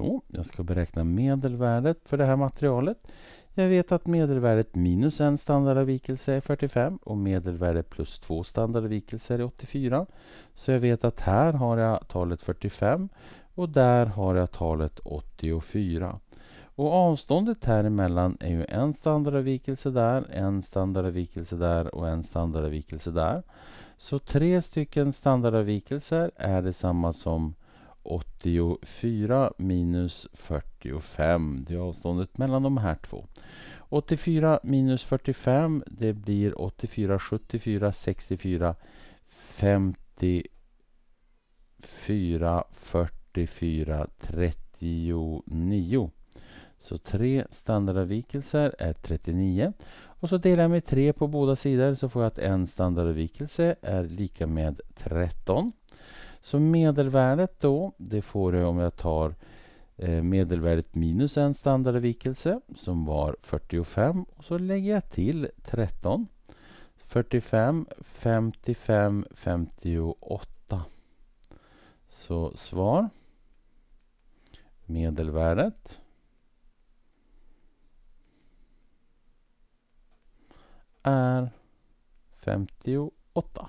Så, jag ska beräkna medelvärdet för det här materialet. Jag vet att medelvärdet minus en standardavvikelse är 45 och medelvärdet plus två standardavvikelser är 84. Så jag vet att här har jag talet 45 och där har jag talet 84. Och avståndet här emellan är ju en standardavvikelse där, en standardavvikelse där och en standardavvikelse där. Så tre stycken standardavvikelser är detsamma som 84 minus 45. Det är avståndet mellan de här två. 84 minus 45 det blir 84, 74, 64, 54, 44, 39. Så tre standardavvikelser är 39. Och så delar jag med 3 på båda sidor så får jag att en standardavvikelse är lika med 13. Så medelvärdet då, det får jag om jag tar eh, medelvärdet minus en standardavvikelse som var 45 och så lägger jag till 13. 45, 55, 58. Så svar medelvärdet är 58.